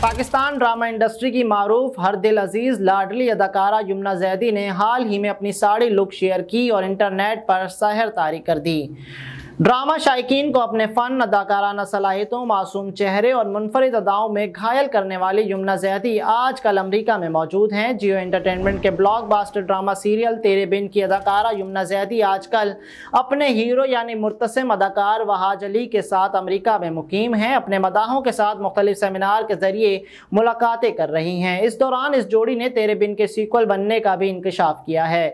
Pakistan drama industry की मरूफ हर दिल अजीज़ लाडली अदाकारा यमुना जैदी ने हाल ही में अपनी साड़ी लुक शेयर की और इंटरनेट पर सहर तारी कर दी ड्रामा शायकीन को अपने फन अदाकाराना सलाहितों मासूम चेहरे और मुनफरद अदाओं में घायल करने वाली यमुना जैदी आजकल अमरीका में मौजूद हैं जियो एंटरटेनमेंट के blockbuster drama serial Tere Bin की अदाकारा यमुना जैदी आजकल अपने हीरो यानी मुतसम अदाकार वहाज अली के साथ अमरीका में मुकीम हैं अपने मदाहों के साथ मुख्तलिफ सेमिनार के ज़रिए मुलाकातें कर रही हैं इस दौरान इस जोड़ी ने तेरे बिन के सीक्वल बनने का भी इंकशाफ किया है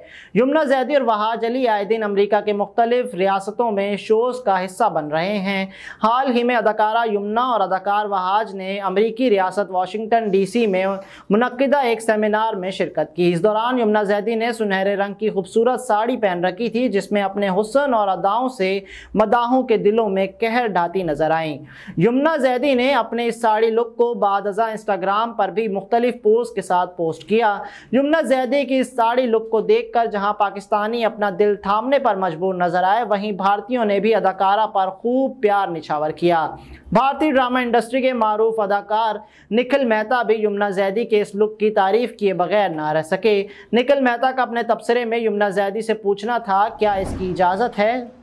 यमुना जैदी और वहाज अली आए दिन अमरीका के मुख्तलिफ रियासतों में शोज का हिस्सा बन रहे हैं हाल ही में अदाकारा यमुना और अदाकार वहाज ने अमरीकी रियासत वाशिंगटन डीसी में मनदा एक सेमिनार में शिरकत की इस दौरान यमुना जैदी ने सुनहरे रंग की खूबसूरत साड़ी पहन रखी थी जिसमें अपने हुसन और अदाओं से मदाहों के दिलों में कहर ढाती नजर आईं यमुना जैदी ने अपने इस साड़ी लुक को बाद इंस्टाग्राम पर भी मुख्तलिफ पोज के साथ पोस्ट किया यमुना जैदी की इस साड़ी लुक को देखकर जहां पाकिस्तानी अपना दिल थामने पर मजबूर नजर आए वहीं भारतीयों ने भी अदाकारा पर खूब प्यार निछावर किया भारतीय ड्रामा इंडस्ट्री के मरूफ अदाकार निखिल मेहता भी यमुना जैदी के इस लुक की तारीफ किए बगैर ना रह सके निखिल मेहता का अपने तबसरे में यमुना जैदी से पूछना था क्या इसकी इजाज़त है